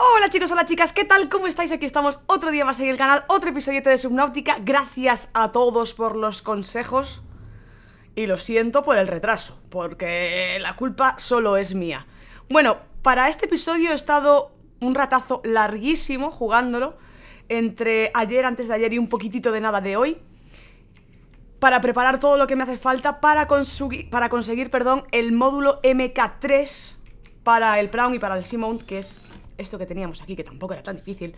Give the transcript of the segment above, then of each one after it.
Hola chicos, hola chicas, ¿qué tal? ¿Cómo estáis? Aquí estamos otro día más en el canal, otro episodio de Subnautica, Gracias a todos por los consejos y lo siento por el retraso, porque la culpa solo es mía. Bueno, para este episodio he estado un ratazo larguísimo jugándolo, entre ayer, antes de ayer y un poquitito de nada de hoy, para preparar todo lo que me hace falta para, conseguir, perdón, el módulo MK3 para el Brown y para el Seamount, que es esto que teníamos aquí, que tampoco era tan difícil,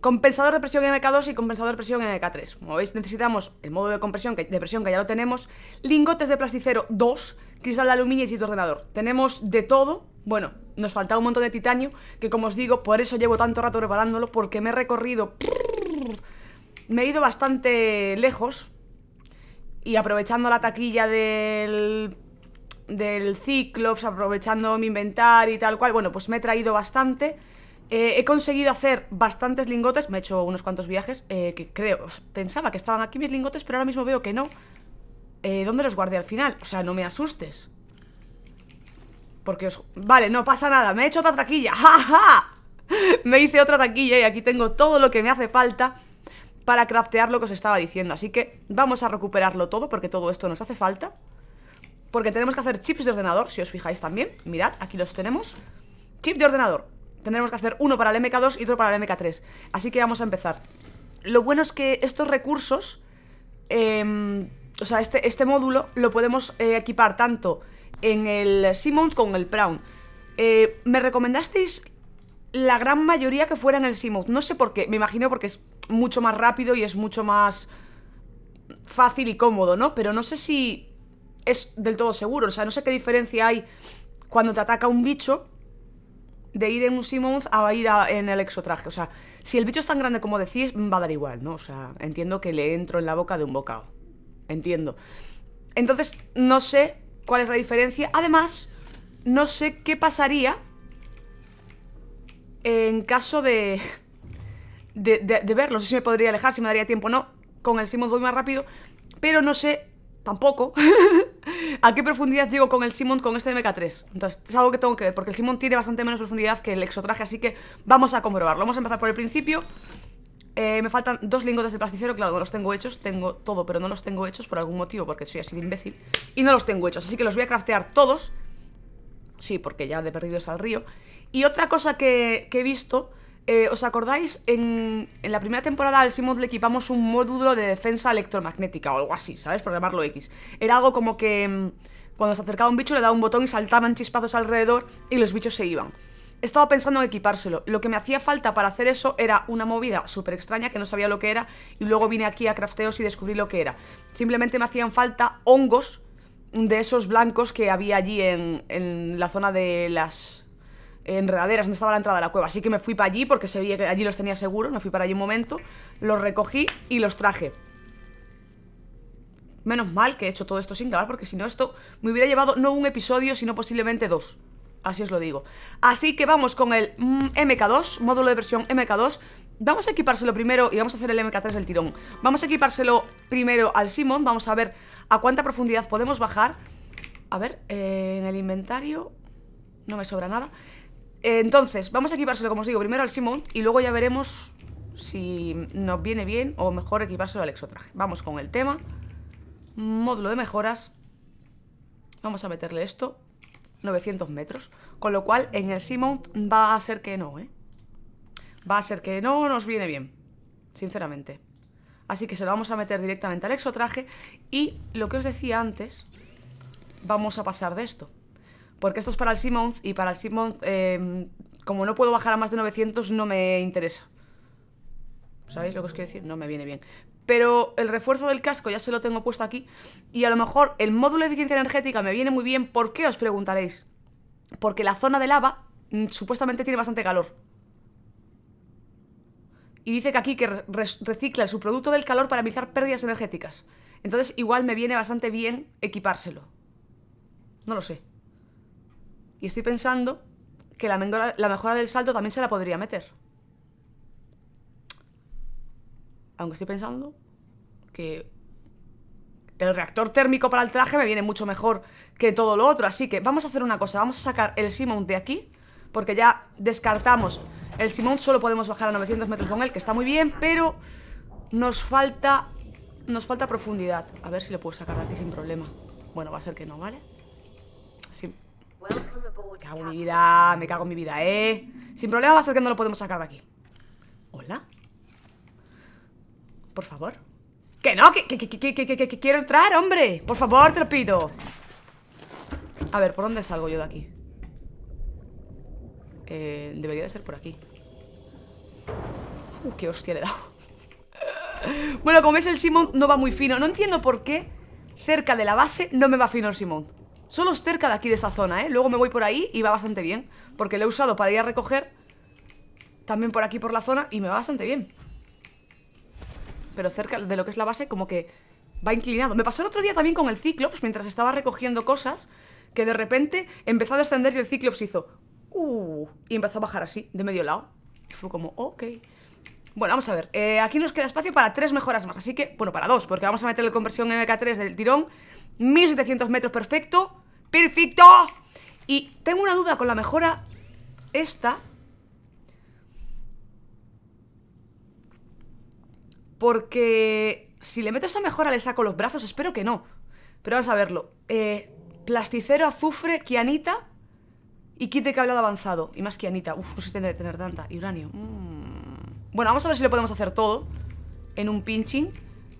compensador de presión en MK2 y compensador de presión en MK3. Como veis, necesitamos el modo de compresión de presión que ya lo tenemos, lingotes de plasticero 2, cristal de aluminio y sitio ordenador. Tenemos de todo. Bueno, nos faltaba un montón de titanio, que como os digo, por eso llevo tanto rato preparándolo, porque me he recorrido... Me he ido bastante lejos y aprovechando la taquilla del del Cyclops, pues, aprovechando mi inventario y tal cual. Bueno, pues me he traído bastante. Eh, he conseguido hacer bastantes lingotes, me he hecho unos cuantos viajes, eh, que creo, pensaba que estaban aquí mis lingotes, pero ahora mismo veo que no. Eh, ¿Dónde los guardé al final? O sea, no me asustes. Porque os... Vale, no pasa nada, me he hecho otra taquilla ¡Ja, ja! Me hice otra taquilla y aquí tengo todo lo que me hace falta para craftear lo que os estaba diciendo. Así que vamos a recuperarlo todo porque todo esto nos hace falta. Porque tenemos que hacer chips de ordenador, si os fijáis también. Mirad, aquí los tenemos. Chip de ordenador. Tendremos que hacer uno para el MK2 y otro para el MK3. Así que vamos a empezar. Lo bueno es que estos recursos... Em, o sea, este, este, módulo lo podemos eh, equipar tanto en el Seamount como en el brown eh, me recomendasteis la gran mayoría que fuera en el Seamount. No sé por qué, me imagino porque es mucho más rápido y es mucho más fácil y cómodo, ¿no? Pero no sé si es del todo seguro. O sea, no sé qué diferencia hay cuando te ataca un bicho de ir en un Simmons a ir en el exotraje. O sea, si el bicho es tan grande como decís, va a dar igual, ¿no? O sea, entiendo que le entro en la boca de un bocado. Entiendo. Entonces, no sé cuál es la diferencia. Además, no sé qué pasaría en caso de... De, verlo, no sé si me podría alejar, si me daría tiempo o no Con el Simmons voy más rápido Pero no sé tampoco a qué profundidad llego con el Simon con este MK3. Entonces, es algo que tengo que ver, porque el Simon tiene bastante menos profundidad que el exotraje, así que vamos a comprobarlo. Vamos a empezar por el principio. Eh, me faltan dos lingotes de plasticero, claro, no los tengo hechos, tengo todo, pero no los tengo hechos por algún motivo, porque soy así de imbécil. Y no los tengo hechos, así que los voy a craftear todos. Sí, porque ya de perdidos al río. Y otra cosa que he visto eh, ¿Os acordáis? En, la primera temporada al Simon le equipamos un módulo de defensa electromagnética o algo así, ¿sabes? Programarlo X. Era algo como que mm, cuando se acercaba un bicho le daba un botón y saltaban chispazos alrededor y los bichos se iban. Estaba pensando en equipárselo. Lo que me hacía falta para hacer eso era una movida súper extraña que no sabía lo que era y luego vine aquí a crafteos y descubrí lo que era. Simplemente me hacían falta hongos de esos blancos que había allí en la zona de las enredaderas no estaba la entrada de la cueva. Así que me fui para allí porque se veía que allí los tenía seguros. no fui para allí un momento, los recogí y los traje. Menos mal que he hecho todo esto sin grabar porque si no esto me hubiera llevado no un episodio, sino posiblemente dos. Así os lo digo. Así que vamos con el MK2, mm, módulo de versión MK2. Vamos a equipárselo primero y vamos a hacer el MK3 del tirón. Vamos a equipárselo primero al Simon. Vamos a ver a cuánta profundidad podemos bajar. A ver, eh, en el inventario no me sobra nada. Entonces, vamos a equipárselo, como os digo, primero al Simount y luego ya veremos si nos viene bien o mejor equipárselo al exotraje. Vamos con el tema. Módulo de mejoras. Vamos a meterle esto. 900 metros. Con lo cual, en el Seamount va a ser que no, ¿eh? Va a ser que no nos viene bien. Sinceramente. Así que se lo vamos a meter directamente al exotraje. Y lo que os decía antes, vamos a pasar de esto porque esto es para el Simmons y para el Simmons, em, como no puedo bajar a más de 900, no me interesa. ¿Sabéis lo que os quiero decir? No me viene bien. Pero el refuerzo del casco ya se lo tengo puesto aquí y a lo mejor el módulo de eficiencia energética me viene muy bien. ¿Por qué os preguntaréis? Porque la zona de lava mm, supuestamente tiene bastante calor. Y dice que aquí que recicla su producto del calor para minimizar pérdidas energéticas. Entonces igual me viene bastante bien equipárselo. No lo sé. Y estoy pensando que la, mejora del salto también se la podría meter. Aunque estoy pensando que el reactor térmico para el traje me viene mucho mejor que todo lo otro. Así que vamos a hacer una cosa. Vamos a sacar el Simon de aquí. Porque ya descartamos el Simon. Solo podemos bajar a 900 metros con él, que está muy bien. Pero nos falta, nos falta profundidad. A ver si lo puedo sacar de aquí sin problema. Bueno, va a ser que no, ¿vale? Me cago en mi vida, me cago en mi vida, ¿eh? Sin problema va a ser que no lo podemos sacar de aquí ¿Hola? Por favor ¡Que no! ¡Que, quiero entrar, hombre! Por favor, te lo A ver, ¿por dónde salgo yo de aquí? Eh, debería de ser por aquí ¡Uh, qué hostia le he dado! bueno, como ves, el Simón no va muy fino No entiendo por qué cerca de la base no me va fino el Simón Solo es cerca de aquí, de esta zona, ¿eh? Luego me voy por ahí y va bastante bien Porque lo he usado para ir a recoger También por aquí, por la zona Y me va bastante bien Pero cerca de lo que es la base, como que va inclinado Me pasó el otro día también con el pues Mientras estaba recogiendo cosas Que de repente empezó a descender y el Cyclops hizo Uh, y empezó a bajar así, de medio lado Y fue como, ok bueno, vamos a ver, eh, aquí nos queda espacio para tres mejoras más Así que, bueno, para dos, porque vamos a meterle conversión MK3 del tirón 1700 metros perfecto ¡Perfecto! Y tengo una duda con la mejora esta. Porque si le meto esta mejora le saco los brazos, espero que no. Pero vamos a verlo. Eh, plasticero, azufre, kianita y kit de cableado avanzado. Y más kianita. Uf, no sé si que tener tanta. Y uranio. Mm. Bueno, vamos a ver si lo podemos hacer todo en un pinching.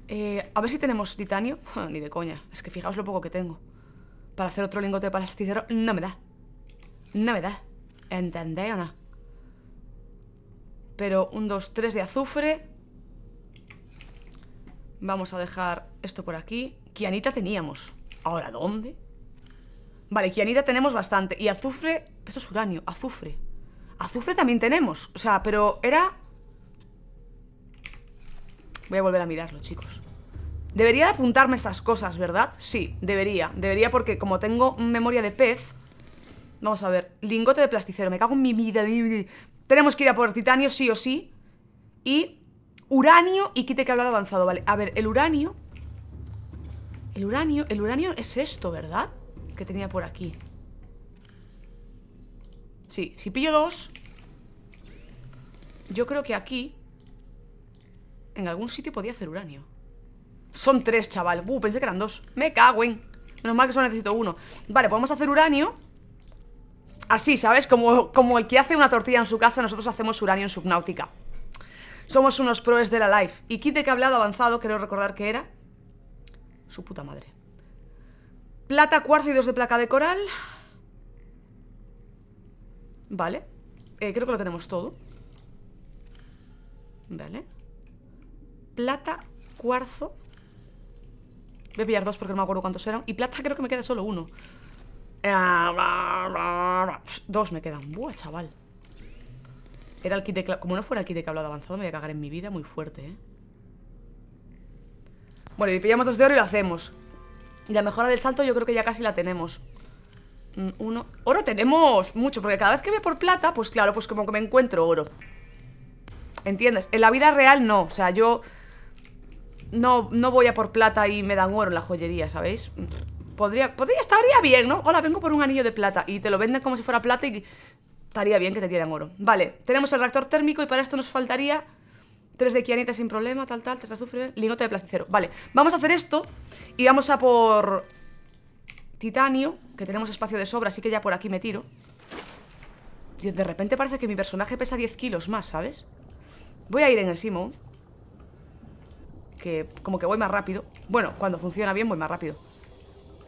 Eh, a ver si tenemos titanio. Ni de coña. Es que fijaos lo poco que tengo para hacer otro lingote para tijero, no me da. No me da. ¿Entendéis o no? Pero un dos, tres de azufre. Vamos a dejar esto por aquí. Kianita teníamos. ¿Ahora dónde? Vale, kianita tenemos bastante. Y azufre... Esto es uranio, azufre. Azufre también tenemos. O sea, pero era... Voy a volver a mirarlo, chicos. Debería de apuntarme estas cosas, ¿verdad? Sí, debería. Debería porque como tengo memoria de pez... Vamos a ver. Lingote de plasticero. Me cago en mi vida. Tenemos que ir a por titanio sí o sí. Y... Uranio y quite que hablado avanzado, vale. A ver, el uranio... El uranio... El uranio es esto, ¿verdad? Que tenía por aquí. Sí, si pillo dos... Yo creo que aquí... En algún sitio podía hacer uranio. Son tres, chaval Uh, pensé que eran dos Me cago en Menos mal que solo necesito uno Vale, podemos pues hacer uranio Así, ¿sabes? Como, el que hace una tortilla en su casa Nosotros hacemos uranio en Subnáutica Somos unos proes de la life Y kit de hablado avanzado Creo recordar que era Su puta madre Plata, cuarzo y dos de placa de coral Vale eh, Creo que lo tenemos todo Vale Plata, cuarzo Voy a pillar dos porque no me acuerdo cuántos eran. Y plata creo que me queda solo uno. Eh, dos me quedan. Buah, chaval. Era el kit de Como no fuera el kit de cablado avanzado, me voy a cagar en mi vida muy fuerte, ¿eh? Bueno, y pillamos dos de oro y lo hacemos. Y la mejora del salto yo creo que ya casi la tenemos. Mm, uno... ¡Oro tenemos! Mucho, porque cada vez que voy por plata, pues claro, pues como que me encuentro oro. ¿Entiendes? En la vida real no. O sea, yo no, voy a por plata y me dan oro en la joyería, ¿sabéis? Podría, podría, estaría bien, ¿no? Hola, vengo por un anillo de plata y te lo venden como si fuera plata y estaría bien que te dieran oro. Vale, tenemos el reactor térmico y para esto nos faltaría tres de quianita sin problema, tal, tal, tres de azufre, lingote de plasticero. Vale, vamos a hacer esto y vamos a por titanio, que tenemos espacio de sobra, así que ya por aquí me tiro. y de repente parece que mi personaje pesa 10 kilos más, ¿sabes? Voy a ir en el Simon que como que voy más rápido. Bueno, cuando funciona bien voy más rápido.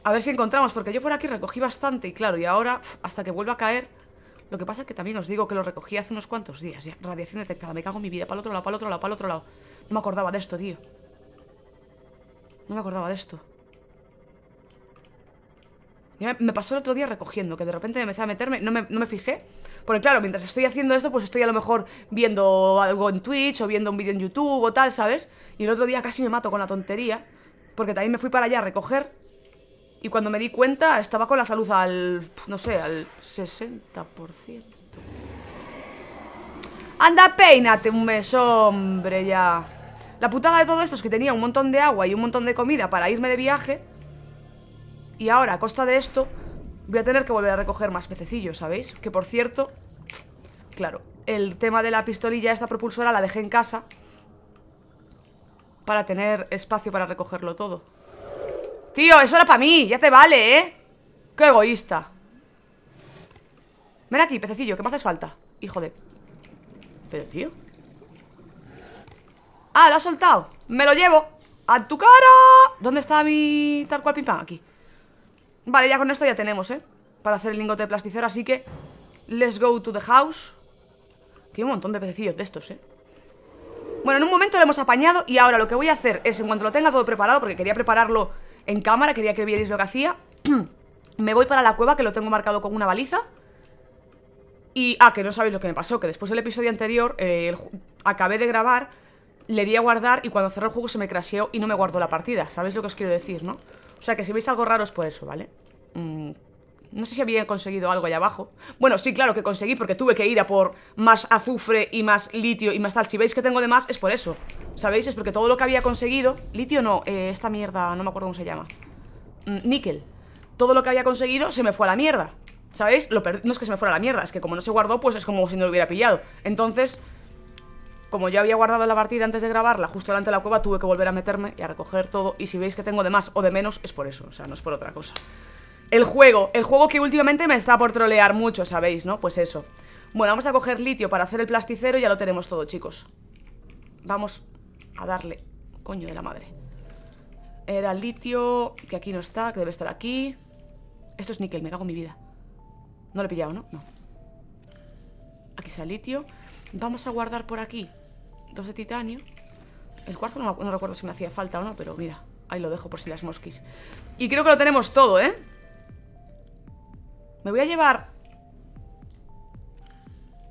A ver si encontramos, porque yo por aquí recogí bastante y claro, y ahora, hasta que vuelva a caer... Lo que pasa es que también os digo que lo recogí hace unos cuantos días Radiación detectada, me cago en mi vida. Para el otro lado, para el otro lado, para el otro lado. No me acordaba de esto, tío. No me acordaba de esto. Me pasó el otro día recogiendo, que de repente empecé a meterme, no me, fijé. Porque claro, mientras estoy haciendo esto, pues estoy a lo mejor viendo algo en Twitch o viendo un vídeo en YouTube o tal, ¿sabes? Y el otro día casi me mato con la tontería, porque también me fui para allá a recoger. Y cuando me di cuenta, estaba con la salud al, no sé, al 60%. Anda, peínate un mes, hombre, ya. La putada de todo esto es que tenía un montón de agua y un montón de comida para irme de viaje y ahora, a costa de esto, voy a tener que volver a recoger más pececillos, ¿sabéis? Que por cierto, claro, el tema de la pistolilla, esta propulsora, la dejé en casa para tener espacio para recogerlo todo. Tío, eso era para mí, ya te vale, ¿eh? Qué egoísta. Ven aquí, pececillo, que me haces falta. Hijo de... Pero, tío. Ah, lo ha soltado. Me lo llevo. ¡A tu cara! ¿Dónde está mi tal cual pim Aquí. Vale, ya con esto ya tenemos, ¿eh? Para hacer el lingote de plasticero, así que Let's go to the house Que un montón de pececillos de estos, ¿eh? Bueno, en un momento lo hemos apañado Y ahora lo que voy a hacer es, en cuanto lo tenga todo preparado Porque quería prepararlo en cámara Quería que vierais lo que hacía Me voy para la cueva, que lo tengo marcado con una baliza Y, ah, que no sabéis lo que me pasó Que después del episodio anterior eh, Acabé de grabar Le di a guardar y cuando cerré el juego se me crasheó Y no me guardó la partida, ¿sabéis lo que os quiero decir, no? O sea que si veis algo raro es por eso, ¿vale? Mm, no sé si había conseguido algo allá abajo. Bueno, sí, claro que conseguí porque tuve que ir a por más azufre y más litio y más tal. Si veis que tengo de más es por eso. ¿Sabéis? Es porque todo lo que había conseguido... Litio no, eh, esta mierda, no me acuerdo cómo se llama. Mm, níquel. Todo lo que había conseguido se me fue a la mierda. ¿Sabéis? No es que se me fuera a la mierda, es que como no se guardó, pues es como si no lo hubiera pillado. Entonces, como ya había guardado la partida antes de grabarla, justo delante de la cueva, tuve que volver a meterme y a recoger todo. Y si veis que tengo de más o de menos, es por eso, o sea, no es por otra cosa. El juego, el juego que últimamente me está por trolear mucho, ¿sabéis, no? Pues eso. Bueno, vamos a coger litio para hacer el plasticero y ya lo tenemos todo, chicos. Vamos a darle... Coño de la madre. Era litio, que aquí no está, que debe estar aquí. Esto es níquel, me cago en mi vida. No lo he pillado, ¿no? No. Aquí está el litio. Vamos a guardar por aquí de titanio. El cuarzo no, recuerdo si me hacía falta o no, pero mira, ahí lo dejo por si las mosquis. Y creo que lo tenemos todo, ¿eh? Me voy a llevar...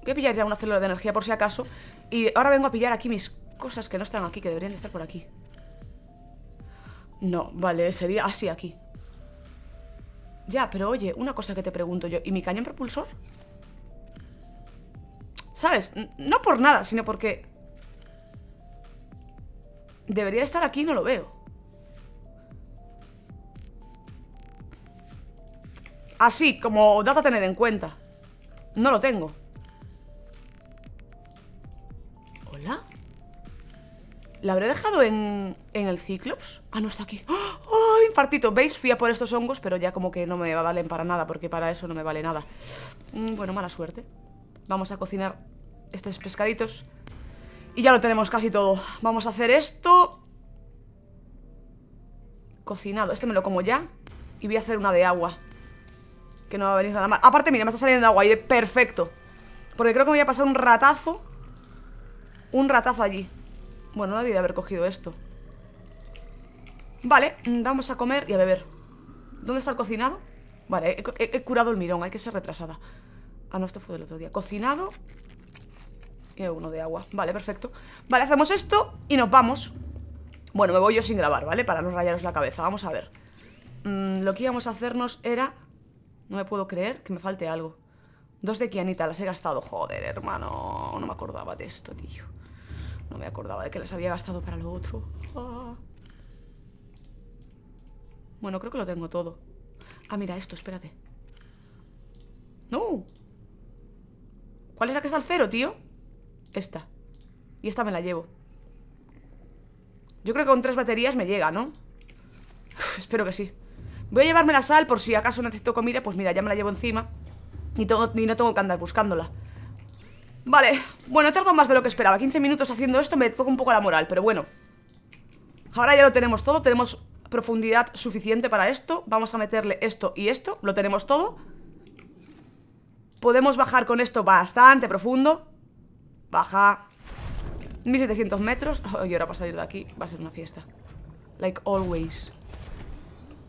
Voy a pillar ya una célula de energía por si acaso. Y ahora vengo a pillar aquí mis cosas que no están aquí, que deberían de estar por aquí. No, vale, sería así aquí. Ya, pero oye, una cosa que te pregunto yo. ¿Y mi cañón propulsor? ¿Sabes? No por nada, sino porque Debería estar aquí no lo veo. Así, como dato a tener en cuenta. No lo tengo. ¿Hola? ¿La habré dejado en, en el Cyclops? Ah, no, está aquí. ¡Ay, ¡Oh! ¡Oh, infartito! ¿Veis? Fui a por estos hongos, pero ya como que no me valen para nada, porque para eso no me vale nada. Mm, bueno, mala suerte. Vamos a cocinar estos pescaditos. Y ya lo tenemos casi todo Vamos a hacer esto Cocinado, este me lo como ya Y voy a hacer una de agua Que no va a venir nada más Aparte, mira, me está saliendo agua y perfecto Porque creo que me voy a pasar un ratazo Un ratazo allí Bueno, no debía haber cogido esto Vale, mm, vamos a comer y a beber ¿Dónde está el cocinado? Vale, he, he curado el mirón, hay que ser retrasada Ah, no, esto fue del otro día Cocinado y eh, uno de agua, vale, perfecto Vale, hacemos esto y nos vamos Bueno, me voy yo sin grabar, ¿vale? Para no rayaros la cabeza, vamos a ver mm, Lo que íbamos a hacernos era No me puedo creer que me falte algo Dos de Kianita, las he gastado Joder, hermano, no me acordaba de esto, tío No me acordaba de que las había gastado para lo otro ah. Bueno, creo que lo tengo todo Ah, mira, esto, espérate No ¿Cuál es la que está al cero, tío? Esta. Y esta me la llevo. Yo creo que con tres baterías me llega, ¿no? espero que sí. Voy a llevarme la sal por si acaso necesito comida. Pues mira, ya me la llevo encima. Y, y no tengo que andar buscándola. Vale. Bueno, he tardado más de lo que esperaba. 15 minutos haciendo esto me toca un poco la moral, pero bueno. Ahora ya lo tenemos todo. Tenemos profundidad suficiente para esto. Vamos a meterle esto y esto. Lo tenemos todo. Podemos bajar con esto bastante profundo. Baja 1700 metros Y ahora para salir de aquí va a ser una fiesta Like always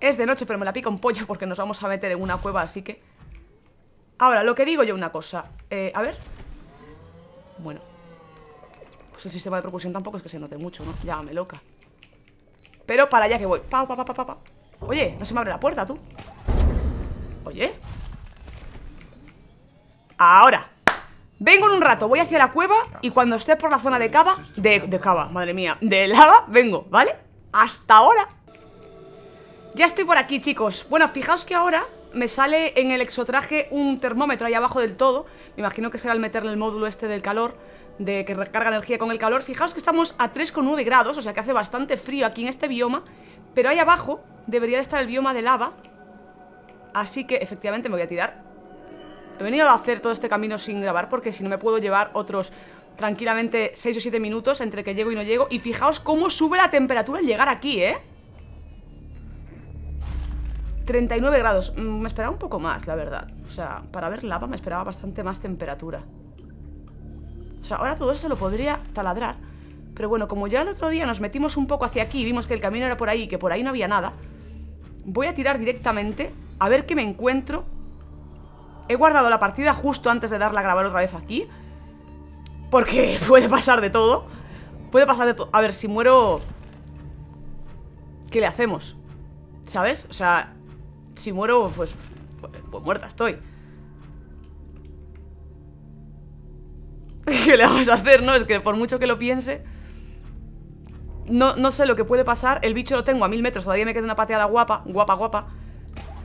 Es de noche pero me la pica un pollo Porque nos vamos a meter en una cueva así que Ahora, lo que digo yo una cosa eh, A ver Bueno Pues el sistema de propulsión tampoco es que se note mucho, ¿no? Llámame loca Pero para allá que voy pa, pa, pa, pa, pa, Oye, no se me abre la puerta, tú Oye Ahora Vengo en un rato, voy hacia la cueva y cuando esté por la zona de cava, de, de cava, madre mía, de lava, vengo, ¿vale? Hasta ahora. Ya estoy por aquí, chicos. Bueno, fijaos que ahora me sale en el exotraje un termómetro ahí abajo del todo. Me imagino que será el meterle el módulo este del calor, de que recarga energía con el calor. Fijaos que estamos a 3,9 grados, o sea que hace bastante frío aquí en este bioma. Pero ahí abajo debería de estar el bioma de lava. Así que efectivamente me voy a tirar He venido a hacer todo este camino sin grabar porque si no me puedo llevar otros tranquilamente 6 o 7 minutos entre que llego y no llego. Y fijaos cómo sube la temperatura al llegar aquí, ¿eh? 39 grados. Mm, me esperaba un poco más, la verdad. O sea, para ver lava me esperaba bastante más temperatura. O sea, ahora todo esto lo podría taladrar. Pero bueno, como ya el otro día nos metimos un poco hacia aquí y vimos que el camino era por ahí Y que por ahí no había nada, voy a tirar directamente a ver qué me encuentro He guardado la partida justo antes de darla a grabar otra vez aquí Porque puede pasar de todo Puede pasar de todo A ver, si muero... ¿Qué le hacemos? ¿Sabes? O sea, si muero, pues, pues muerta estoy ¿Qué le vamos a hacer, no? Es que por mucho que lo piense no, no sé lo que puede pasar El bicho lo tengo a mil metros Todavía me queda una pateada guapa Guapa, guapa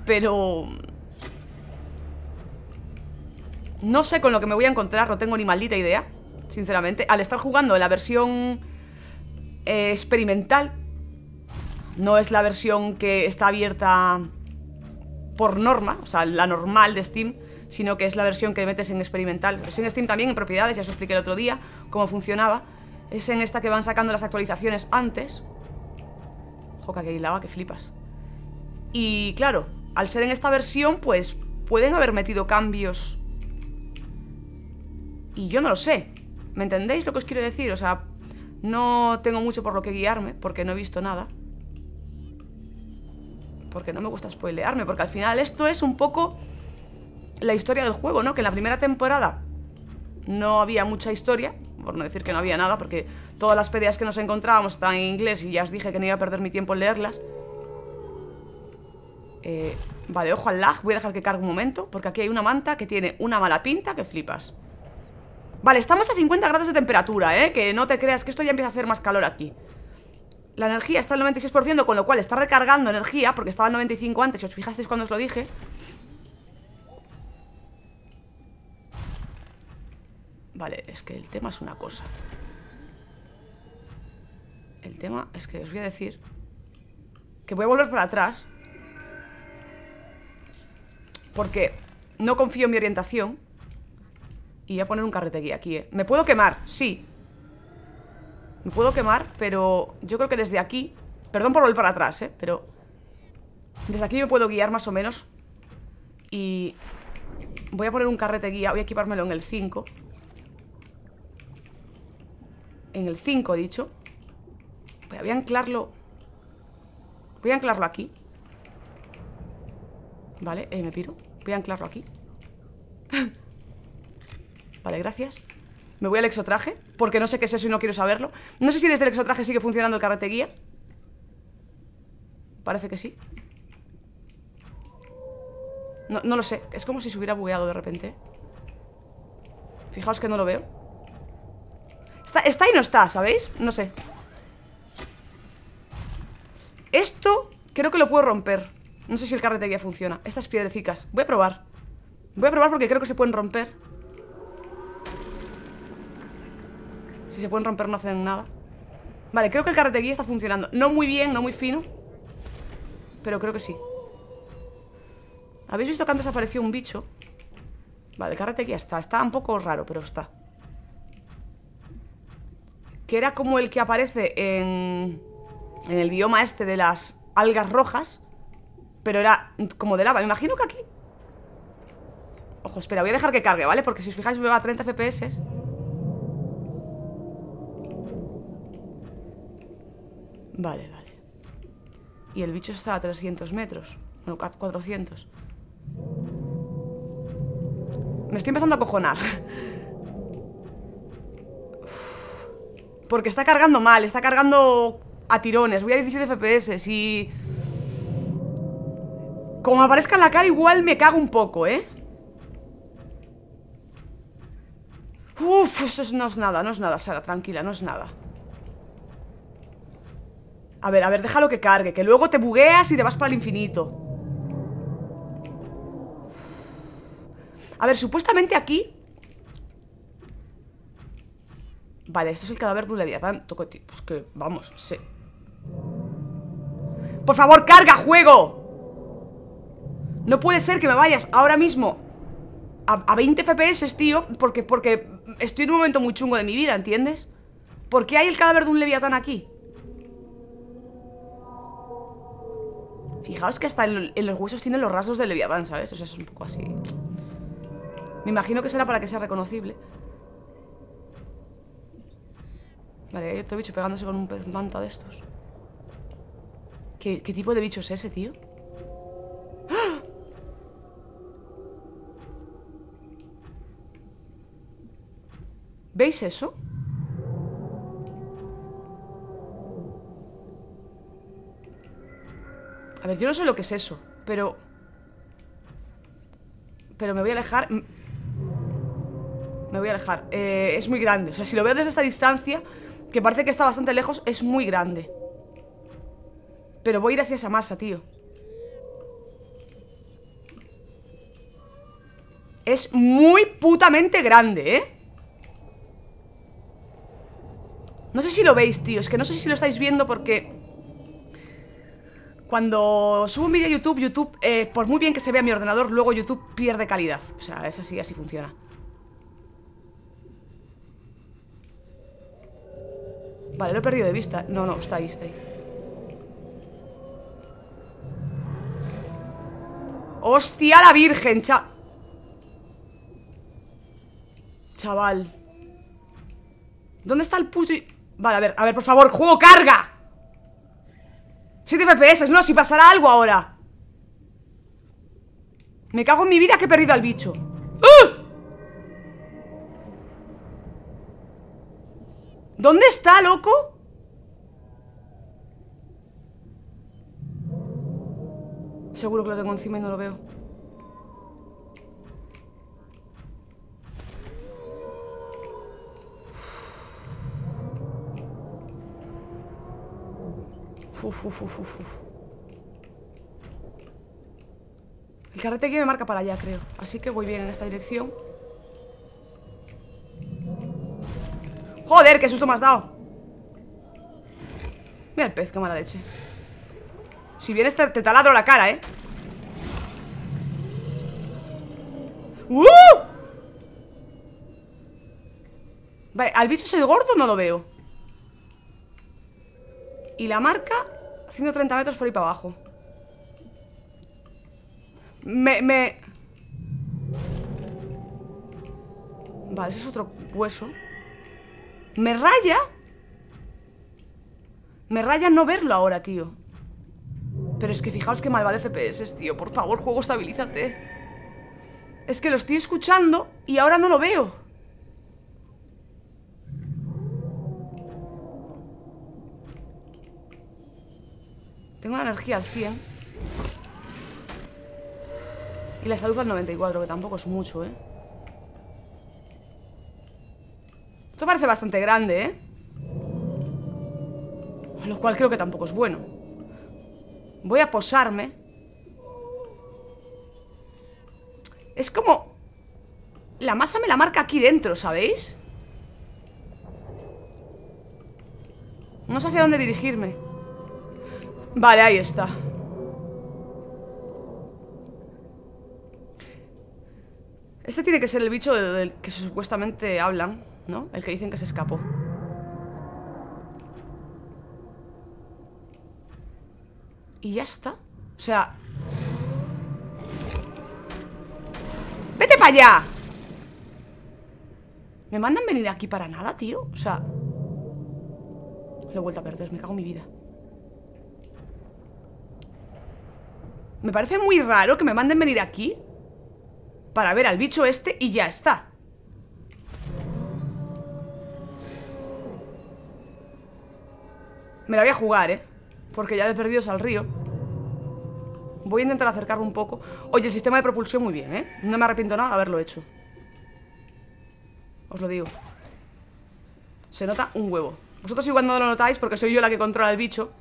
Pero... No sé con lo que me voy a encontrar, no tengo ni maldita idea, sinceramente. Al estar jugando en la versión eh, experimental, no es la versión que está abierta por norma, o sea, la normal de Steam, sino que es la versión que metes en experimental. Es en Steam también, en propiedades, ya os expliqué el otro día cómo funcionaba. Es en esta que van sacando las actualizaciones antes. Joca, que lava, que flipas. Y claro, al ser en esta versión, pues pueden haber metido cambios y yo no lo sé. ¿Me entendéis lo que os quiero decir? O sea, no tengo mucho por lo que guiarme porque no he visto nada. Porque no me gusta spoilearme, porque al final esto es un poco la historia del juego, ¿no? Que en la primera temporada no había mucha historia, por no decir que no había nada, porque todas las peleas que nos encontrábamos estaban en inglés y ya os dije que no iba a perder mi tiempo en leerlas. Eh, vale, ojo al lag, voy a dejar que cargue un momento, porque aquí hay una manta que tiene una mala pinta que flipas. Vale, estamos a 50 grados de temperatura, ¿eh? Que no te creas que esto ya empieza a hacer más calor aquí La energía está al 96%, con lo cual está recargando energía Porque estaba al 95 antes, si os fijasteis cuando os lo dije Vale, es que el tema es una cosa El tema es que os voy a decir Que voy a volver para atrás Porque no confío en mi orientación y voy a poner un carrete guía aquí, ¿eh? ¿Me puedo quemar? Sí. Me puedo quemar, pero yo creo que desde aquí... Perdón por volver para atrás, ¿eh? Pero... Desde aquí me puedo guiar más o menos. Y... Voy a poner un carrete guía. Voy a equipármelo en el 5. En el 5, he dicho. Voy a anclarlo... Voy a anclarlo aquí. Vale, eh, me piro. Voy a anclarlo aquí. Vale, gracias. Me voy al exotraje, porque no sé qué es eso y no quiero saberlo. No sé si desde el exotraje sigue funcionando el carrete guía. Parece que sí. No, no, lo sé. Es como si se hubiera bugueado de repente. Fijaos que no lo veo. Está, está y no está, ¿sabéis? No sé. Esto creo que lo puedo romper. No sé si el carrete guía funciona. Estas piedrecicas. Voy a probar. Voy a probar porque creo que se pueden romper. Si se pueden romper no hacen nada Vale, creo que el carretería está funcionando No muy bien, no muy fino Pero creo que sí ¿Habéis visto que antes apareció un bicho? Vale, el guía está Está un poco raro, pero está Que era como el que aparece en... En el bioma este de las algas rojas Pero era como de lava Me imagino que aquí Ojo, espera, voy a dejar que cargue, ¿vale? Porque si os fijáis me va a 30 FPS Vale, vale. Y el bicho está a 300 metros. Bueno, 400. Me estoy empezando a cojonar. Porque está cargando mal, está cargando a tirones. Voy a 17 FPS y... Como aparezca la cara igual me cago un poco, ¿eh? Uf, eso no es nada, no es nada, Sara, tranquila, no es nada a ver, a ver, déjalo que cargue Que luego te bugueas y te vas para el infinito A ver, supuestamente aquí Vale, esto es el cadáver de un leviatán Pues que, vamos, sí Por favor, carga, juego No puede ser que me vayas ahora mismo A, 20 FPS, tío porque, porque estoy en un momento muy chungo de mi vida, ¿entiendes? ¿Por qué hay el cadáver de un leviatán aquí? Fijaos que hasta en, los huesos tiene los rasgos de Leviatán, ¿sabes? O sea, es un poco así. Me imagino que será para que sea reconocible. Vale, hay otro bicho pegándose con un pez manta de estos. ¿Qué, tipo de bicho es ese, tío? ¡Ah! ¿Veis eso? yo no sé lo que es eso, pero... Pero me voy a alejar... Me voy a alejar. Eh, es muy grande. O sea, si lo veo desde esta distancia, que parece que está bastante lejos, es muy grande. Pero voy a ir hacia esa masa, tío. Es muy putamente grande, ¿eh? No sé si lo veis, tío Es que no sé si lo estáis viendo porque cuando subo un vídeo a YouTube, YouTube, eh, por muy bien que se vea mi ordenador, luego YouTube pierde calidad. O sea, es así, así funciona. Vale, lo he perdido de vista. No, no, está ahí, está ahí. ¡Hostia la virgen, Chaval. ¿Dónde está el puto...? Vale, a ver, a ver, por favor, juego, carga 7 FPS, no, si pasará algo ahora Me cago en mi vida que he perdido al bicho ¡Ah! ¿Dónde está, loco? Seguro que lo tengo encima y no lo veo El carrete que me marca para allá, creo Así que voy bien en esta dirección ¡Joder, qué susto me has dado! Mira el pez, qué mala leche Si vienes te, taladro la cara, ¿eh? ¡Uh! Vale, al bicho ese gordo no lo veo Y la marca 130 metros por ahí para abajo Me, me... Vale, ese es otro hueso ¿Me raya? Me raya no verlo ahora, tío Pero es que fijaos qué mal va de FPS, tío Por favor, juego, estabilízate Es que lo estoy escuchando Y ahora no lo veo Tengo una energía al 100 Y la salud al 94 Que tampoco es mucho, ¿eh? Esto parece bastante grande, ¿eh? Lo cual creo que tampoco es bueno Voy a posarme Es como... La masa me la marca aquí dentro, ¿sabéis? No sé hacia dónde dirigirme Vale, ahí está Este tiene que ser el bicho del, que supuestamente hablan, ¿no? El que dicen que se escapó Y ya está O sea ¡Vete para allá! ¿Me mandan venir aquí para nada, tío? O sea Lo he vuelto a perder, me cago en mi vida Me parece muy raro que me manden venir aquí para ver al bicho este y ya está. Me la voy a jugar, ¿eh? Porque ya he perdido al río. Voy a intentar acercarlo un poco. Oye, el sistema de propulsión muy bien, ¿eh? No me arrepiento nada de haberlo hecho. Os lo digo. Se nota un huevo. Vosotros igual no lo notáis porque soy yo la que controla el bicho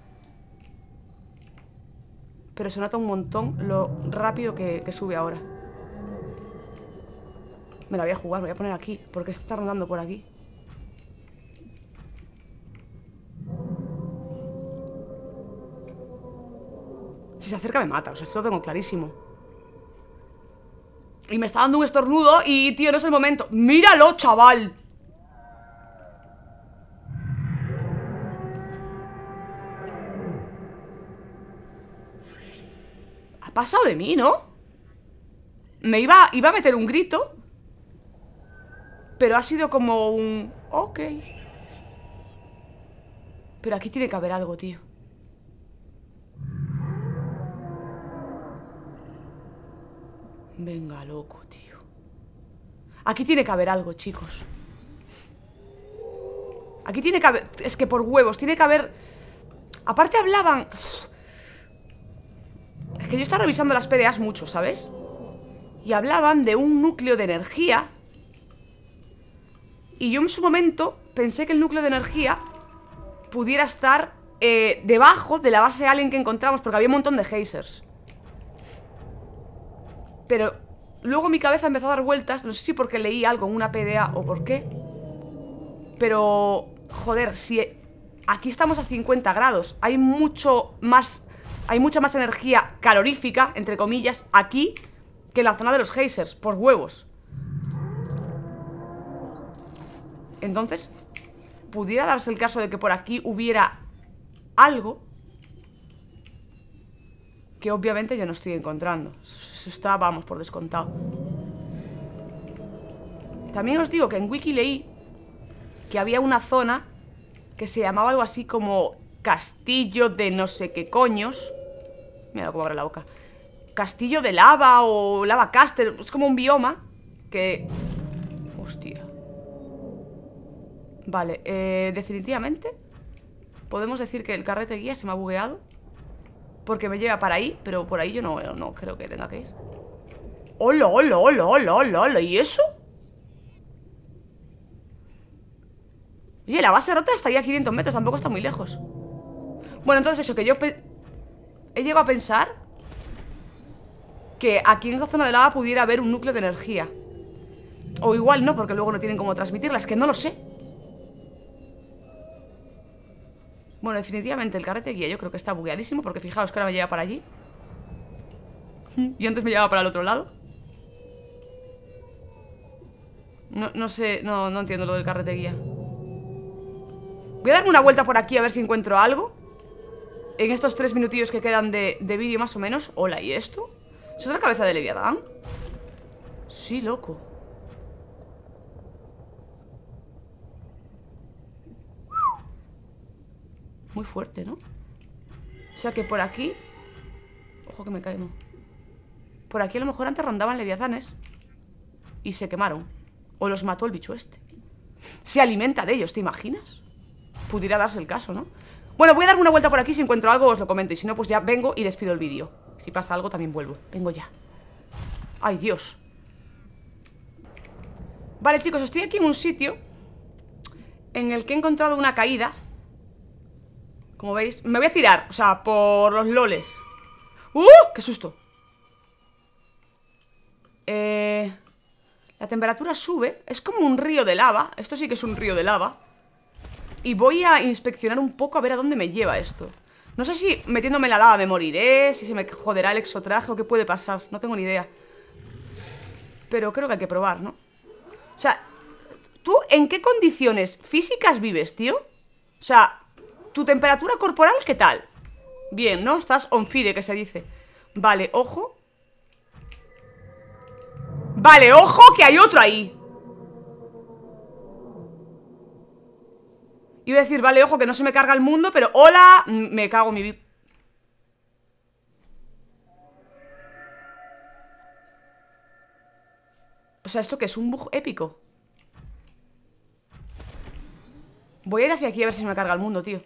pero se nota un montón lo rápido que, sube ahora. Me la voy a jugar, me voy a poner aquí, porque se está rondando por aquí. Si se acerca me mata, o sea, esto lo tengo clarísimo. Y me está dando un estornudo y, tío, no es el momento. ¡Míralo, chaval! pasado de mí, ¿no? Me iba, iba a meter un grito Pero ha sido como un... Ok Pero aquí tiene que haber algo, tío Venga, loco, tío Aquí tiene que haber algo, chicos Aquí tiene que haber... Es que por huevos, tiene que haber... Aparte hablaban que yo estaba revisando las PDAs mucho, ¿sabes? Y hablaban de un núcleo de energía Y yo en su momento pensé que el núcleo de energía Pudiera estar eh, debajo de la base alien que encontramos Porque había un montón de geysers Pero luego mi cabeza empezó a dar vueltas No sé si porque leí algo en una PDA o por qué Pero, joder, si aquí estamos a 50 grados Hay mucho más hay mucha más energía calorífica, entre comillas, aquí que en la zona de los geysers, por huevos. Entonces, pudiera darse el caso de que por aquí hubiera algo que obviamente yo no estoy encontrando. Eso está, vamos, por descontado. También os digo que en Wiki que había una zona que se llamaba algo así como Castillo de no sé qué coños. Mira cómo abre la boca. Castillo de lava o lava caster. Es como un bioma que... Hostia. Vale, eh, definitivamente podemos decir que el carrete guía se me ha bugueado. Porque me lleva para ahí, pero por ahí yo no, no creo que tenga que ir. ¡Hola, hola, hola, hola, hola! hola! ¿Y eso? Oye, la base rota estaría a 500 metros, tampoco está muy lejos. Bueno, entonces eso, que yo He llegado a pensar que aquí en esta zona de lava pudiera haber un núcleo de energía. O igual no, porque luego no tienen cómo transmitirla. Es que no lo sé. Bueno, definitivamente el carrete guía yo creo que está bugueadísimo Porque fijaos que ahora me lleva para allí Y antes me llevaba para el otro lado No, sé, no, no entiendo lo del carrete guía Voy a darme una vuelta por aquí a ver si encuentro algo en estos tres minutillos que quedan de, vídeo más o menos Hola, ¿y esto? ¿Es otra cabeza de Leviadán? Sí, loco Muy fuerte, ¿no? O sea que por aquí Ojo que me caigo Por aquí a lo mejor antes rondaban leviatanes Y se quemaron O los mató el bicho este Se alimenta de ellos, ¿te imaginas? Pudiera darse el caso, ¿no? Bueno, voy a dar una vuelta por aquí, si encuentro algo os lo comento Y si no, pues ya vengo y despido el vídeo Si pasa algo también vuelvo, vengo ya Ay, Dios Vale, chicos, estoy aquí en un sitio En el que he encontrado una caída Como veis, me voy a tirar, o sea, por los loles ¡Uh! ¡Qué susto! Eh... La temperatura sube, es como un río de lava Esto sí que es un río de lava y voy a inspeccionar un poco a ver a dónde me lleva esto No sé si metiéndome en la lava me moriré Si se me joderá el exotraje o qué puede pasar No tengo ni idea Pero creo que hay que probar, ¿no? O sea, ¿tú en qué condiciones físicas vives, tío? O sea, ¿tu temperatura corporal qué tal? Bien, ¿no? Estás on fire, que se dice Vale, ojo Vale, ojo, que hay otro ahí Iba a decir, vale, ojo, que no se me carga el mundo, pero hola, me cago mi vida. O sea, ¿esto que es? ¿Un bug épico? Voy a ir hacia aquí a ver si me carga el mundo, tío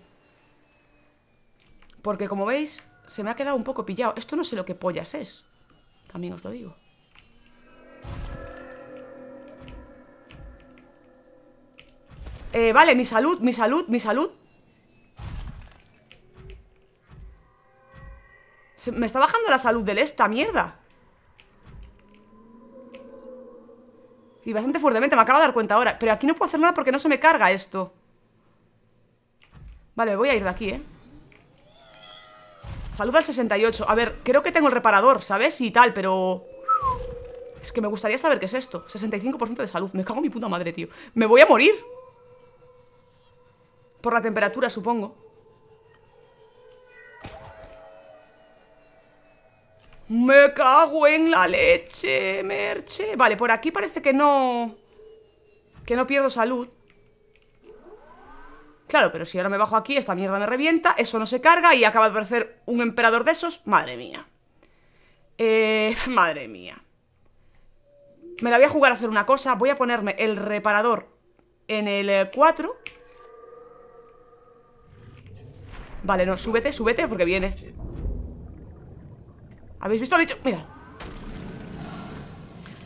Porque como veis Se me ha quedado un poco pillado Esto no sé lo que pollas es También os lo digo Eh, vale, mi salud, mi salud, mi salud Me está bajando la salud del esta, mierda Y bastante fuertemente, me acabo de dar cuenta ahora Pero aquí no puedo hacer nada porque no se me carga esto Vale, me voy a ir de aquí, eh Salud al 68 A ver, creo que tengo el reparador, ¿sabes? Y tal, pero... Es que me gustaría saber qué es esto 65% de salud, me cago en mi puta madre, tío Me voy a morir por la temperatura, supongo. Me cago en la leche, merche. Vale, por aquí parece que no... Que no pierdo salud. Claro, pero si ahora me bajo aquí, esta mierda me revienta, eso no se carga y acaba de aparecer un emperador de esos. Madre mía. Eh, madre mía. Me la voy a jugar a hacer una cosa. Voy a ponerme el reparador en el 4. Eh, Vale, no, súbete, súbete porque viene ¿Habéis visto? Lo bicho mira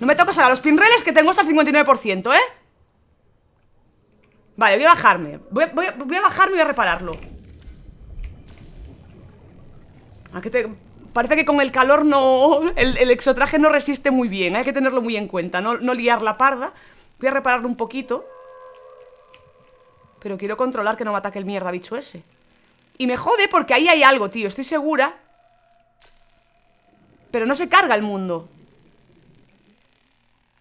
No me toques a los pinreles que tengo hasta el 59%, ¿eh? Vale, voy a bajarme Voy, a bajarme y voy a repararlo Parece que con el calor no... El, exotraje no resiste muy bien Hay que tenerlo muy en cuenta, no, no liar la parda Voy a repararlo un poquito Pero quiero controlar que no me ataque el mierda bicho ese y me jode porque ahí hay algo, tío, estoy segura. Pero no se carga el mundo.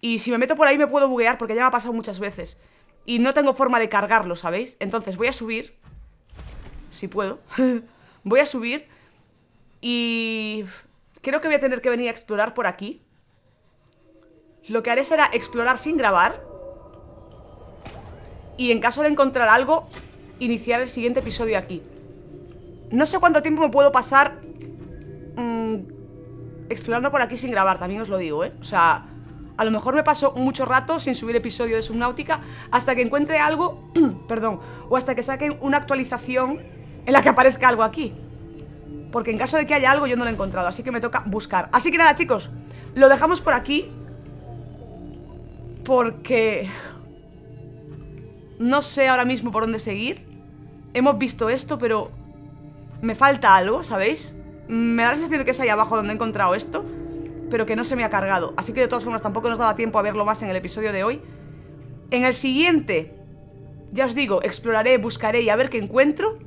Y si me meto por ahí me puedo buguear porque ya me ha pasado muchas veces. Y no tengo forma de cargarlo, ¿sabéis? Entonces voy a subir. Si puedo. voy a subir. Y... Creo que voy a tener que venir a explorar por aquí. Lo que haré será explorar sin grabar. Y en caso de encontrar algo, iniciar el siguiente episodio aquí. No sé cuánto tiempo me puedo pasar mm, explorando por aquí sin grabar, también os lo digo, ¿eh? O sea, a lo mejor me paso mucho rato sin subir episodio de Subnautica hasta que encuentre algo, perdón, o hasta que saquen una actualización en la que aparezca algo aquí. Porque en caso de que haya algo yo no lo he encontrado, así que me toca buscar. Así que nada, chicos, lo dejamos por aquí porque no sé ahora mismo por dónde seguir. Hemos visto esto, pero me falta algo, ¿sabéis? Me da la sensación de que es ahí abajo donde he encontrado esto, pero que no se me ha cargado. Así que de todas formas tampoco nos daba tiempo a verlo más en el episodio de hoy. En el siguiente, ya os digo, exploraré, buscaré y a ver qué encuentro.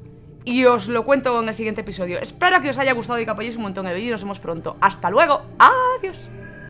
Y os lo cuento en el siguiente episodio. Espero que os haya gustado y que apoyéis un montón el vídeo y nos vemos pronto. ¡Hasta luego! ¡Adiós!